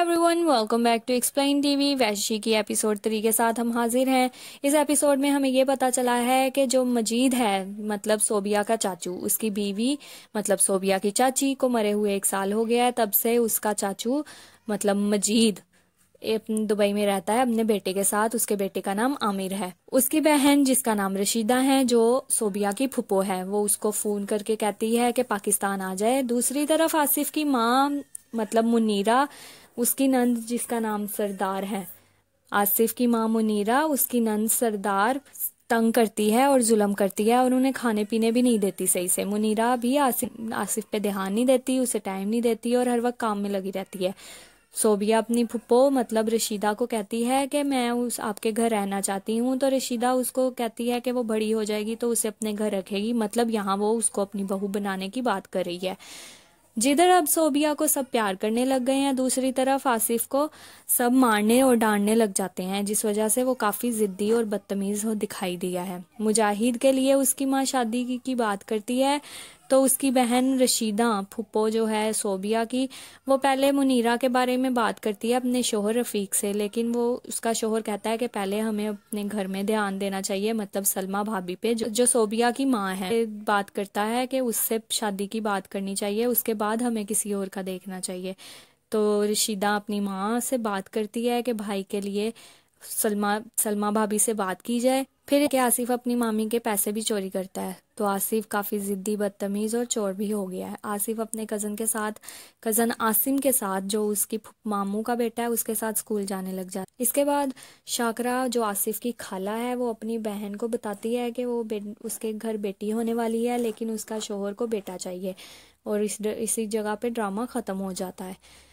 everyone welcome back to explain TV वैशी की episode three के साथ हम हाजिर हैं इस एपिसोड में हमें ये पता चला है कि जो मजीद है मतलब सोबिया का चाचू उसकी बीवी मतलब सोबिया की चाची को मरे हुए एक साल हो गया है तब से उसका चाचू मतलब मजीद दुबई में रहता है अपने बेटे के साथ उसके बेटे का नाम आमिर है उसकी बहन जिसका नाम रशीदा है जो सोबिया की फुपो है वो उसको फोन करके कहती है कि पाकिस्तान आ जाए दूसरी तरफ आसिफ की माँ मतलब मुनीरा उसकी नंद जिसका नाम सरदार है आसिफ की माँ मुनीरा उसकी नंद सरदार तंग करती है और जुलम करती है और उन्हें खाने पीने भी नहीं देती सही से मुनीरा भी आसिफ आसिफ पे ध्यान नहीं देती उसे टाइम नहीं देती और हर वक्त काम में लगी रहती है सोबिया अपनी फुप्पो मतलब रशीदा को कहती है कि मैं उस आपके घर रहना चाहती हूँ तो रशीदा उसको कहती है कि वो बड़ी हो जाएगी तो उसे अपने घर रखेगी मतलब यहाँ वो उसको अपनी बहू बनाने की बात कर रही है जिधर अब सोबिया को सब प्यार करने लग गए हैं दूसरी तरफ आसिफ को सब मारने और डांटने लग जाते हैं जिस वजह से वो काफ़ी ज़िद्दी और बदतमीज़ हो दिखाई दिया है मुजाहिद के लिए उसकी माँ शादी की, की बात करती है तो उसकी बहन रशीदा फुप्पो जो है सोबिया की वो पहले मुनीरा के बारे में बात करती है अपने शोहर रफ़ीक से लेकिन वो उसका शोहर कहता है कि पहले हमें अपने घर में ध्यान देना चाहिए मतलब सलमा भाभी पे जो, जो सोबिया की माँ है बात करता है कि उससे शादी की बात करनी चाहिए उसके बाद हमें किसी और का देखना चाहिए तो रशीदा अपनी माँ से बात करती है कि भाई के लिए सलमा सलमा भाभी से बात की जाए फिर क्या आसिफ अपनी मामी के पैसे भी चोरी करता है तो आसिफ काफ़ी ज़िद्दी बदतमीज़ और चोर भी हो गया है आसिफ अपने कज़न के साथ कज़न आसिम के साथ जो उसकी मामू का बेटा है उसके साथ स्कूल जाने लग जाता है इसके बाद शाकरा जो आसिफ की खाला है वो अपनी बहन को बताती है कि वो उसके घर बेटी होने वाली है लेकिन उसका शोहर को बेटा चाहिए और इस इसी जगह पे ड्रामा ख़त्म हो जाता है